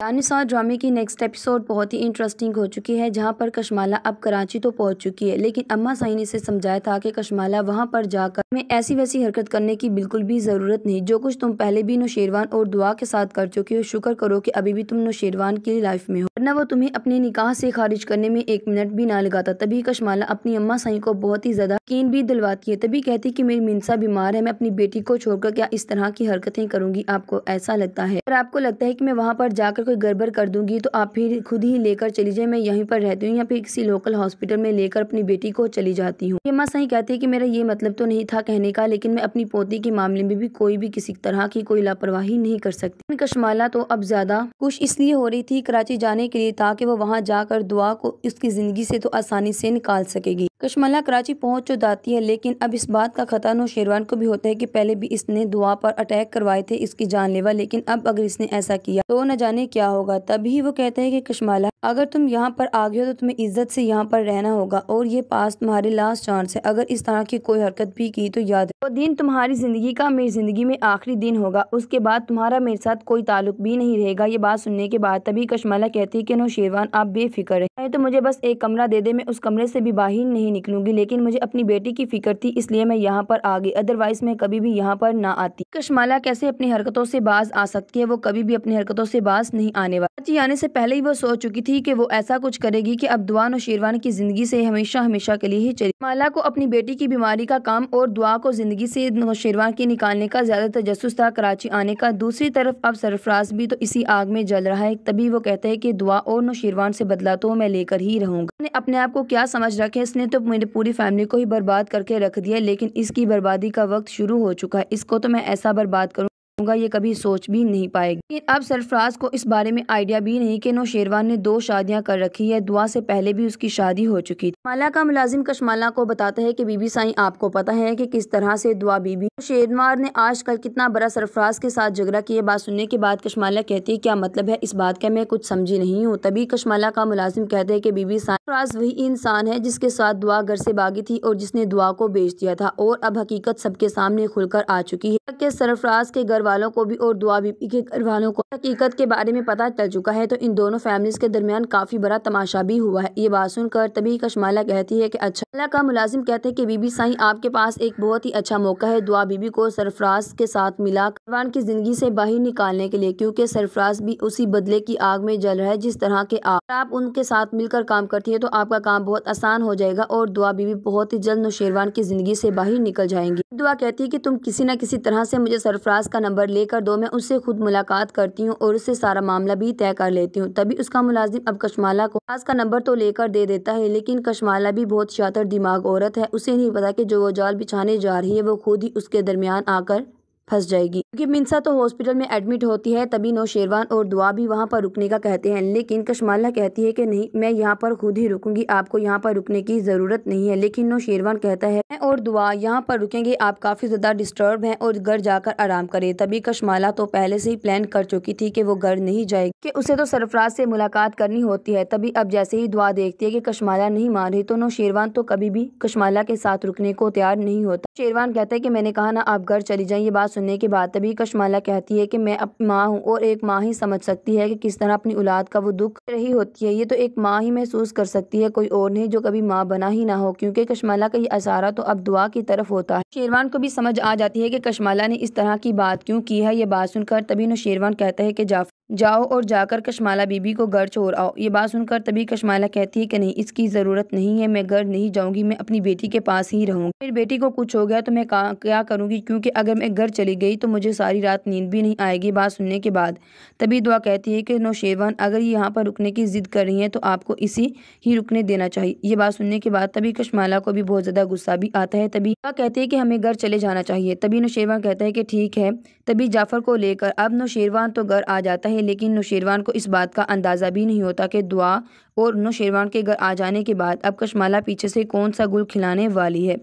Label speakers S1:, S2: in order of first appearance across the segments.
S1: दानिसार ड्रामे की next episode बहुत ही इंटरेस्टिंग हो चुकी है जहां पर कश्माला अब कराची तो पहुंच चुकी है लेकिन अम्मा साई ने इसे समझाया था कि कशमाला वहां पर जाकर में ऐसी वैसी हरकत करने की बिल्कुल भी ज़रूरत नहीं जो कुछ तुम पहले भी नौशेरवान और दुआ के साथ कर चुके हो शुक्र करो कि अभी भी तुम नौशेरवान की लाइफ में हो वरना वो तुम्हें अपने निकाह से खारिज करने में एक मिनट भी ना लगाता तभी कशमाला अपनी अम्मा साई को बहुत ही ज़्यादा यकीन भी दिलवाती है तभी कहती की मेरी मिनसा बीमार है मैं अपनी बेटी को छोड़कर क्या इस तरह की हरकतें करूंगी आपको ऐसा लगता है और आपको लगता है की मैं वहाँ पर जाकर कोई गड़बड़ कर दूंगी तो आप फिर खुद ही लेकर चली जाए मैं यहीं पर रहती हूँ या फिर किसी लोकल हॉस्पिटल में लेकर अपनी बेटी को चली जाती हूँ ये माँ सही कहती है कि मेरा ये मतलब तो नहीं था कहने का लेकिन मैं अपनी पोती के मामले में भी कोई भी किसी तरह की कोई लापरवाही नहीं कर सकती कशमाला तो अब ज्यादा खुश इसलिए हो रही थी कराची जाने के लिए ताकि वो वहाँ जाकर दुआ को उसकी जिंदगी से तो आसानी से निकाल सकेगी कशमला कराची पहुंच तो जाती है लेकिन अब इस बात का खतरा शेरवान को भी होता है कि पहले भी इसने दुआ पर अटैक करवाए थे इसकी जानलेवा लेकिन अब अगर इसने ऐसा किया तो न जाने क्या होगा तभी वो कहते हैं कि कश्माला अगर तुम यहाँ पर आ गए हो तो तुम्हें इज्जत से यहाँ पर रहना होगा और ये पास तुम्हारे लास्ट चांस है अगर इस तरह की कोई हरकत भी की तो याद वो दिन तुम्हारी जिंदगी का मेरी जिंदगी में आखिरी दिन होगा उसके बाद तुम्हारा मेरे साथ कोई ताल्लुक भी नहीं रहेगा ये बात सुनने के बाद तभी कश्माला कहती है की नो शेरवान आप बेफिक्र है तो मुझे बस एक कमरा दे दे मैं उस कमरे से भी बाहर नहीं निकलूंगी लेकिन मुझे अपनी बेटी की फिक्र थी इसलिए मैं यहाँ पर आ गई अदरवाइज मैं कभी भी यहाँ पर ना आती कश्माला कैसे अपनी हरकतों से बाज आ सकती है वो कभी भी अपनी हरकतों से बाज नहीं नहीं आने वाला चाची आने से पहले ही वो सोच चुकी थी कि वो ऐसा कुछ करेगी कि अब दुआ और शेरवान की जिंदगी से हमेशा हमेशा के लिए ही चली माला को अपनी बेटी की बीमारी का काम और दुआ को जिंदगी से शेरवान के निकालने का ज्यादा तजस था कराची आने का दूसरी तरफ अब सरफराज भी तो इसी आग में जल रहा है तभी वो कहते हैं की दुआ और नौशीरवान से बदला तो मैं लेकर ही रहूंगा मैंने अपने आप को क्या समझ रखे इसने तो मेरी पूरी फैमिली को ही बर्बाद करके रख दिया लेकिन इसकी बर्बादी का वक्त शुरू हो चुका है इसको तो मैं ऐसा बर्बाद करूँ होगा ये कभी सोच भी नहीं पाएगी लेकिन अब सरफराज को इस बारे में आइडिया भी नहीं कि नौशेरवान ने दो शादियां कर रखी है दुआ से पहले भी उसकी शादी हो चुकी थी माला का मुलाजिम कशमाला को बताता है कि बीबी साई आपको पता है कि किस तरह से दुआ बीबी शेरवान ने आजकल कितना बड़ा सरफराज के साथ झगड़ा किए बात सुनने के बाद कशमाला कहती है क्या मतलब है इस बात का मैं कुछ समझी नहीं हूँ तभी कश्माला का मुलाजिम कहते हैं की बीबी सरफराज वही इंसान है जिसके साथ दुआ घर से भागी थी और जिसने दुआ को बेच दिया था और अब हकीकत सबके सामने खुलकर आ चुकी है सरफराज के घर वालों को भी और दुआ बीबी के घर वालों को हकीकत के बारे में पता चल चुका है तो इन दोनों फैमिलीज के दरमियान काफी बड़ा तमाशा भी हुआ है ये बात सुनकर तभी कश्माला कहती है की अच्छा अल्लाह का मुलाजिम कहते हैं की बीबी साई आपके पास एक बहुत ही अच्छा मौका है दुआ बीबी को सरफराज के साथ मिला करवान की जिंदगी से बाहर निकालने के लिए क्यूँकी सरफराज भी उसी बदले की आग में जल रहा है जिस तरह के आप उनके साथ मिलकर काम करती है तो आपका काम बहुत आसान हो जाएगा और दुआ बीबी बहुत ही जल्द नौशेरवान की जिंदगी से बाहर निकल जाएंगी दुआ कहती है कि तुम किसी न किसी तरह से मुझे सरफराज का नंबर नंबर लेकर दो मैं उससे खुद मुलाकात करती हूँ और उससे सारा मामला भी तय कर लेती हूँ तभी उसका मुलाजिम अब कश्माला को आज का नंबर तो लेकर दे देता है लेकिन कशमाला भी बहुत शातर दिमाग औरत है उसे नहीं पता कि जो वो जाल बिछाने जा रही है वो खुद ही उसके दरमियान आकर फंस जाएगी क्योंकि मिनसा तो हॉस्पिटल में एडमिट होती है तभी नौशेरवान और दुआ भी वहाँ पर रुकने का कहते हैं लेकिन कशमाला कहती है कि नहीं मैं यहाँ पर खुद ही रुकूंगी आपको यहाँ पर रुकने की ज़रूरत नहीं है लेकिन नौशेरवान कहता है और दुआ यहाँ पर रुकेंगे आप काफ़ी ज़्यादा डिस्टर्ब है और घर जाकर आराम करे तभी कशमाला तो पहले से ही प्लान कर चुकी थी की वो घर नहीं जाएगी की उसे तो सरफराज से मुलाकात करनी होती है तभी अब जैसे ही दुआ देखती है की कशमाला नहीं मान रही तो नौशेरवान तो कभी भी कशमाला के साथ रुकने को तैयार नहीं होता शेरवान कहता है कि मैंने कहा ना आप घर चली जाए ये बात सुनने के बाद तभी नबी कशमाला कहती है कि मैं अब माँ हूँ और एक माँ ही समझ सकती है कि किस तरह अपनी औलाद का वो दुख रही होती है ये तो एक माँ ही महसूस कर सकती है कोई और नहीं जो कभी माँ बना ही ना हो क्योंकि कशमाला का ये असारा तो अब दुआ की तरफ होता है शेरवान को भी समझ आ जाती है कि कशमाला ने इस तरह की बात क्यों की है ये बात सुनकर तभी शेरवान कहता है कि जाफर जाओ और जाकर कशमाला बीबी को घर छोड़ आओ ये बात सुनकर तभी कश्माला कहती है कि नहीं इसकी ज़रूरत नहीं है मैं घर नहीं जाऊंगी मैं अपनी बेटी के पास ही रहूंगी फिर बेटी को कुछ हो गया तो मैं क्या करूँगी क्योंकि अगर मैं घर चली गई तो मुझे सारी रात नींद भी नहीं आएगी बात सुनने के बाद तभी दुआ कहती है कि नौशेरवान अगर ये यहाँ पर रुकने की ज़िद कर रही है तो आपको इसी ही रुकने देना चाहिए ये बात सुनने के बाद तभी कश्माला को भी बहुत ज़्यादा गुस्सा भी आता है तभी दुआ कहती है कि हमें घर चले जाना चाहिए तभी नौशेरवान कहता है कि ठीक है तभी जाफ़र को लेकर अब नौशेरवान तो घर आ जाता है है लेकिन नुशीरवान को इस बात का अंदाज़ा भी नहीं होता कि दुआ और नौशेरवान के घर आ जाने के बाद अब कशमाला पीछे से कौन सा गुल खिलाने वाली है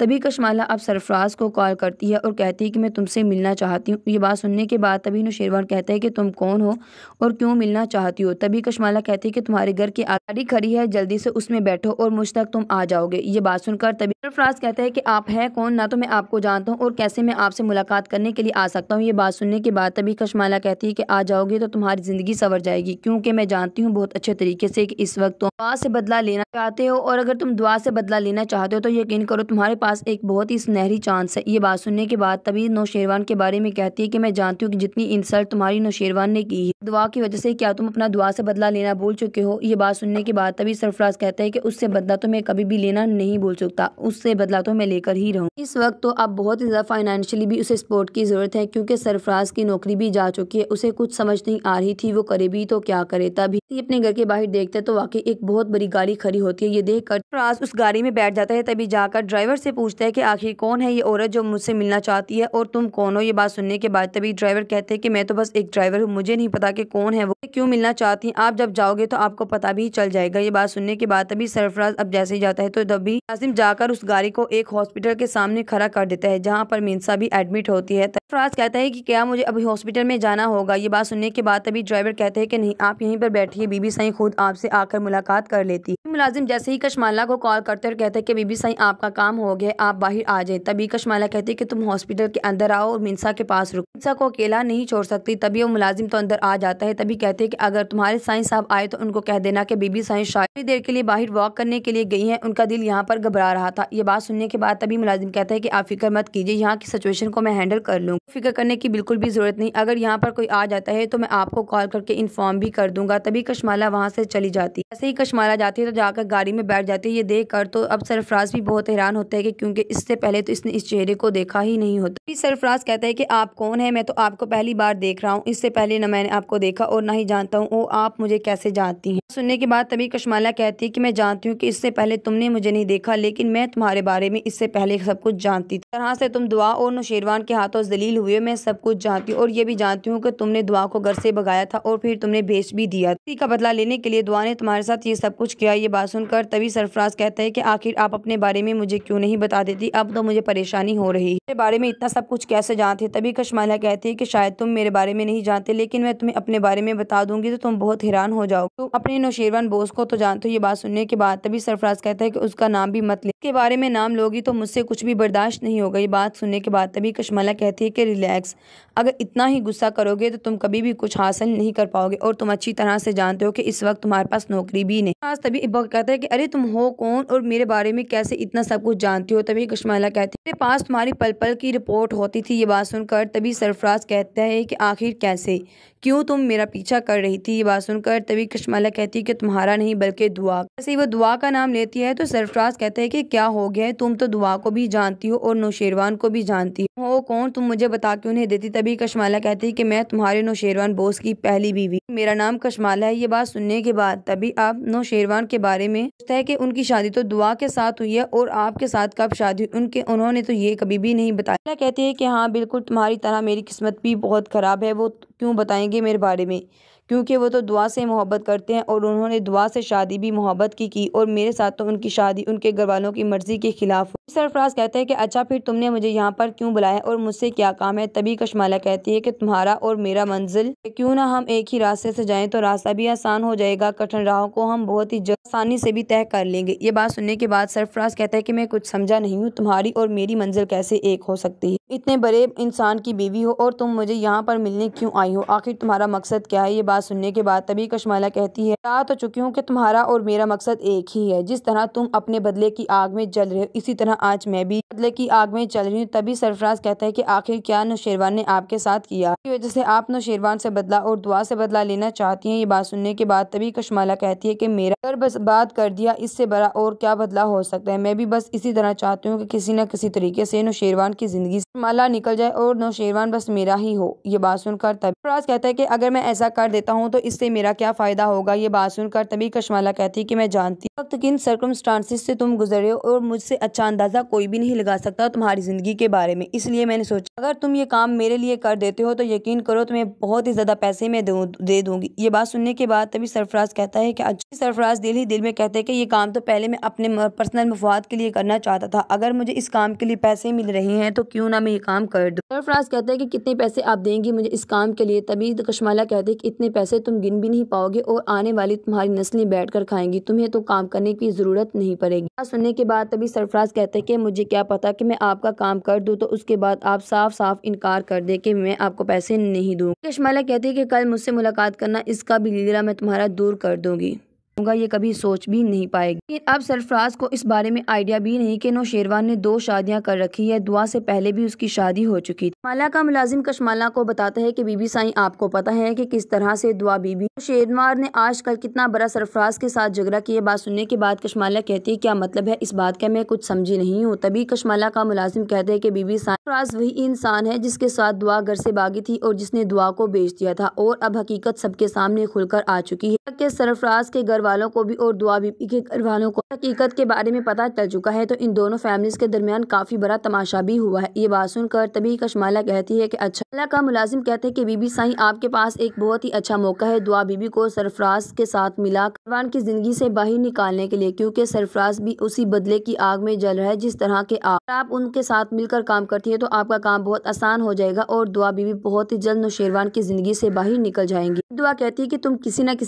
S1: तभी कशमाला अब सरफराज को कॉल करती है और कहती है कि मैं तुमसे मिलना चाहती हूँ ये बात सुनने के बाद तभी नौशेरवान कहते हैं कि तुम कौन हो और क्यों मिलना चाहती हो तभी कशमाला कहती है कि तुम्हारे घर की गाड़ी खड़ी है जल्दी से उसमें बैठो और मुझ तक तुम आ जाओगे ये बात सुनकर तभी सरफराज कहते हैं कि आप हैं कौन ना तो मैं आपको जानता हूँ और कैसे मैं आपसे मुलाकात करने के लिए आ सकता हूँ ये बात सुनने के बाद तभी कशमाला कहती है कि आ जाओगे तो तुम्हारी ज़िंदगी संवर जाएगी क्योंकि मैं जानती हूँ बहुत अच्छे तरीके से इस वक्त दुआ से बदला लेना चाहते हो और अगर तुम दुआ से बदला लेना चाहते हो तो यकीन करो तुम्हारे पास एक बहुत ही सुनहरी चांस है ये बात सुनने के बाद तभी नौशेरवान के बारे में कहती है की मैं जानती हूँ की जितनी इंसल्ट तुम्हारी नौशेरवान ने की है दुआ की वजह से क्या तुम अपना दुआ से बदला लेना भूल चुके हो ये बात सुनने के बाद तभी सरफराज कहते हैं की उससे बदला तो मैं कभी भी लेना नहीं भूल सकता उससे बदला तो मैं लेकर ही रहूँ इस वक्त तो अब बहुत ही ज़्यादा फाइनेंशियली भी उसे सपोर्ट की ज़रूरत है क्योंकि सरफराज की नौकरी भी जा चुकी है उसे कुछ समझ नहीं आ रही थी वो करे भी तो क्या करे तभी अपने घर के बाहर देखते तो वाकई एक बहुत बड़ी गाड़ी खड़ी होती है ये देख कर फराज उस गाड़ी में बैठ जाता है तभी जाकर ड्राइवर से पूछता है कि आखिर कौन है ये औरत जो मुझसे मिलना चाहती है और तुम कौन हो ये बात सुनने के बाद तभी ड्राइवर कहते हैं कि मैं तो बस एक ड्राइवर हूँ मुझे नहीं पता कि कौन है वो क्यों मिलना चाहती है आप जब जाओगे तो आपको पता भी चल जाएगा ये बात सुनने के बाद तभी सरफराज अब जैसे ही जाता है तो तभी कासिम जाकर उस गाड़ी को एक हॉस्पिटल के सामने खड़ा कर देता है जहाँ पर मिनसा भी एडमिट होती है सरफराज कहता है की क्या मुझे अभी हॉस्पिटल में जाना होगा ये बात सुनने के बाद तभी ड्राइवर कहते हैं कि नहीं आप यहीं पर बैठिए बीबी साई खुद आपसे आकर मुलाकात कर लेती मुलाजिम जैसे ही कश्माला को कॉल करते और कहते कि बीबी साई आपका काम हो गया आप बाहर आ जाए तभी कशमाला कहती कि तुम हॉस्पिटल के अंदर आओ और मिनसा के पास रुको मिनसा को अकेला नहीं छोड़ सकती तभी वो मुलाजिम तो अंदर आ जाता है तभी कहते कि अगर तुम्हारे साई साहब आए तो उनको कह देना कि बीबी साई शायद देर के लिए बाहर वॉक करने के लिए गई है उनका दिल यहाँ पर घबरा रहा था ये बात सुनने के बाद तभी मुलाजिम कहता है की आप फिक्र मत कीजिए यहाँ की सिचुएशन को मैं हैंडल कर लूँ फिक्र करने की बिल्कुल भी जरूरत नहीं अगर यहाँ पर कोई आ जाता है तो मैं आपको कॉल करके इन्फॉर्म भी कर दूंगा तभी कशमाला वहाँ से चली जाती जाती ऐसे ही कश जाती है तो जाकर गाड़ी में बैठ जाती है ये देख कर तो अब सरफराज भी बहुत हैरान होता है कि क्योंकि इससे पहले तो इसने इस चेहरे को देखा ही नहीं होता फिर सरफराज कहता है कि आप कौन है मैं तो आपको पहली बार देख रहा हूँ इससे पहले न मैंने आपको देखा और ना ही जानता हूँ वो आप मुझे कैसे जानती हैं सुनने के बाद तभी कश्माला कहती है कि मैं जानती हूँ कि इससे पहले तुमने मुझे नहीं देखा लेकिन मैं तुम्हारे बारे में इससे पहले सब कुछ जानती थी तरह से तुम दुआ और नौशेरवान के हाथों जलील हुए मैं सब कुछ जानती हूँ और ये भी जानती हूँ कि तुमने दुआ को घर से भगाया था और फिर तुमने बेच भी दिया इसी का बदला लेने के लिए दुआ सरफराज ने तुम्हारे साथ ये सब कुछ किया ये बात सुनकर तभी सरफराज कहते हैं कि आखिर आप अपने बारे में मुझे क्यों नहीं बता देती अब तो मुझे परेशानी हो रही मेरे बारे में इतना सब कुछ कैसे जानते तभी कशमाला कहती है कि शायद तुम मेरे बारे में नहीं जानते लेकिन मैं तुम्हें अपने बारे में बता दूंगी तो तुम बहुत हैरान हो जाओ तुम अपने नौशेरवान बोस को तो जानते हो ये बात सुनने के बाद तभी सरफराज कहता है कि उसका नाम भी मत ले के बारे में नाम लोगी तो मुझसे कुछ भी बर्दाश्त नहीं होगा ये बात सुनने के बाद तभी कश्मला कहती है कि रिलैक्स अगर इतना ही गुस्सा करोगे तो तुम कभी भी कुछ हासिल नहीं कर पाओगे और तुम अच्छी तरह से जानते हो कि इस वक्त तुम्हारे पास नौकरी भी नहीं आज तभी इब्बा कहता है कि अरे तुम हो कौन और मेरे बारे में कैसे इतना सब कुछ जानती हो तभी कश्मला कहती है मेरे पास तुम्हारी पल पल की रिपोर्ट होती थी ये बात सुनकर तभी सरफराज कहता है कि आखिर कैसे क्यों तुम मेरा पीछा कर रही थी ये बात सुनकर तभी कृष्णमाला कहती है कि तुम्हारा नहीं बल्कि दुआ जैसे ही वो दुआ का नाम लेती है तो सरफराज कहते हैं कि क्या हो गया है तुम तो दुआ को भी जानती हो और नौशेरवान को भी जानती हो वो कौन तुम मुझे बता क्यों नहीं देती तभी कशमाला कहती है कि मैं तुम्हारे नौशेरवान बोस की पहली बीवी मेरा नाम कशमाला है ये बात सुनने के बाद तभी आप नौशेरवान के बारे में पूछता है कि उनकी शादी तो दुआ के साथ हुई है और आपके साथ कब शादी उनके उन्होंने तो ये कभी भी नहीं बताया कहती है की हाँ बिल्कुल तुम्हारी तरह मेरी किस्मत भी बहुत खराब है वो क्यों बताएंगे मेरे बारे में क्योंकि वो तो दुआ से मोहब्बत करते हैं और उन्होंने दुआ से शादी भी मोहब्बत की की और मेरे साथ तो उनकी शादी उनके घर वालों की मर्ज़ी के खिलाफ हो सरफराज कहते हैं कि अच्छा फिर तुमने मुझे यहाँ पर क्यों बुलाया और मुझसे क्या काम है तभी कशमाला कहती है कि तुम्हारा और मेरा मंजिल क्यों ना हम एक ही रास्ते से जाएं तो रास्ता भी आसान हो जाएगा कठिन राहों को हम बहुत ही आसानी से भी तय कर लेंगे ये बात सुनने के बाद सरफराज कहते हैं कि मैं कुछ समझा नहीं हूँ तुम्हारी और मेरी मंजिल कैसे एक हो सकती है इतने बड़े इंसान की बीवी हो और तुम मुझे यहाँ पर मिलने क्यों आई हो आखिर तुम्हारा मकसद क्या है ये बात सुनने के बाद तभी कशमाला कहती है बता तो चुकी हूँ कि तुम्हारा और मेरा मकसद एक ही है जिस तरह तुम अपने बदले की आग में जल रहे हो इसी तरह आज मैं भी बदले की आग में चल रही हूँ तभी सरफराज कहता है की आखिर क्या नौशेरवान ने आपके साथ किया इसकी वजह से आप नौशेरवान से बदला और दुआ से बदला लेना चाहती है ये बात सुनने के बाद तभी कशमाला कहती है की मेरा घर बस बात कर दिया इससे बड़ा और क्या बदला हो सकता है मैं भी बस इसी तरह चाहती हूँ कि किसी न किसी तरीके से नौशेरवान की जिंदगी माला निकल जाए और नौशेरवान बस मेरा ही हो ये बात सुनकर तभी फराज कहता है कि अगर मैं ऐसा कर देता हूँ तो इससे मेरा क्या फ़ायदा होगा ये बात सुनकर तभी कशमाला कहती है कि मैं जानती तो किन सर्कमस्टांसिस से तुम गुजरे हो और मुझसे अच्छा अंदाज़ा कोई भी नहीं लगा सकता तुम्हारी ज़िंदगी के बारे में इसलिए मैंने सोचा अगर तुम ये काम मेरे लिए कर देते हो तो यकीन करो तुम्हें बहुत ही ज़्यादा पैसे मैं दे दूंगी ये बात सुनने के बाद तभी सरफराज कहता है की अच्छी सरफराज दिल ही दिल में कहते हैं कि ये काम तो पहले मैं अपने पर्सनल मफाद के लिए करना चाहता था अगर मुझे इस काम के लिए पैसे मिल रहे हैं तो क्यों ना में ये काम कर दो फराज कहते हैं कि कितने पैसे आप देंगी मुझे इस काम के लिए तभी कशमाला कहते हैं कि इतने पैसे तुम गिन भी नहीं पाओगे और आने वाली तुम्हारी नस्लें बैठ कर खाएंगी तुम्हें तो काम करने की ज़रूरत नहीं पड़ेगी सुनने के बाद तभी सरफराज कहते हैं कि मुझे क्या पता कि मैं आपका काम कर दूँ तो उसके बाद आप साफ साफ इनकार कर दे कि मैं आपको पैसे नहीं दूँगी कशमाला कहते है कि कल मुझसे मुलाकात करना इसका भी लीला मैं तुम्हारा दूर कर दूँगी होगा ये कभी सोच भी नहीं पाएगी लेकिन अब सरफराज को इस बारे में आइडिया भी नहीं कि नौशेरवान ने दो शादियां कर रखी है दुआ से पहले भी उसकी शादी हो चुकी थी माला का मुलाजिम कशमाला को बताता है कि बीबी साईं आपको पता है कि किस तरह से दुआ बीबी शेरवार ने आजकल कितना बड़ा सरफराज के साथ झगड़ा किया बात सुनने के बाद कशमाला कहती है क्या मतलब है इस बात का मैं कुछ समझी नहीं हूँ तभी कश्माला का मुलाजिम कहते हैं की बीबी सरफराज वही इंसान है जिसके साथ दुआ घर से भागी थी और जिसने दुआ को बेच दिया था और अब हकीकत सबके सामने खुलकर आ चुकी है सरफराज के घर वालों को भी और दुआ बीबी के घर वालों को हकीकत के बारे में पता चल चुका है तो इन दोनों फैमिलीज के दरमियान काफी बड़ा तमाशा भी हुआ है ये बात सुनकर तभी कश्माला कहती है कि अच्छा अल्लाह का मुलाजिम कहते हैं कि बीबी साई आपके पास एक बहुत ही अच्छा मौका है दुआ बीबी को सरफराज के साथ मिला करवान की जिंदगी से बाहर निकालने के लिए क्यूँकी सरफराज भी उसी बदले की आग में जल रहा है जिस तरह के आप उनके साथ मिलकर काम करती है तो आपका काम बहुत आसान हो जाएगा और दुआ बीबी बहुत ही जल्द नौशेरवान की जिंदगी से बाहर निकल जाएंगी दुआ कहती है कि तुम किसी न किसी